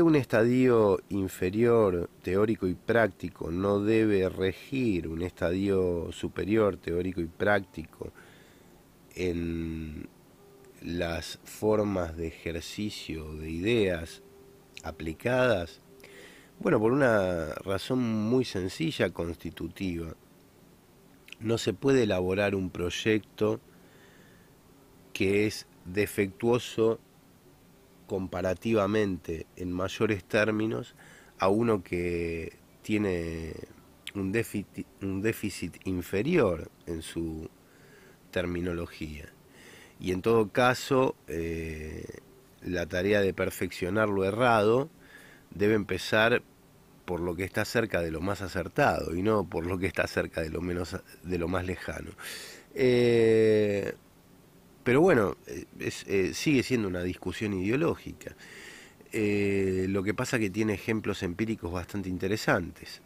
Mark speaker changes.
Speaker 1: Un estadio inferior teórico y práctico no debe regir un estadio superior teórico y práctico en las formas de ejercicio de ideas aplicadas? Bueno, por una razón muy sencilla constitutiva. No se puede elaborar un proyecto que es defectuoso comparativamente en mayores términos a uno que tiene un déficit, un déficit inferior en su terminología. Y en todo caso, eh, la tarea de perfeccionar lo errado debe empezar por lo que está cerca de lo más acertado y no por lo que está cerca de lo menos de lo más lejano. Eh, pero bueno, eh, eh, sigue siendo una discusión ideológica. Eh, lo que pasa que tiene ejemplos empíricos bastante interesantes.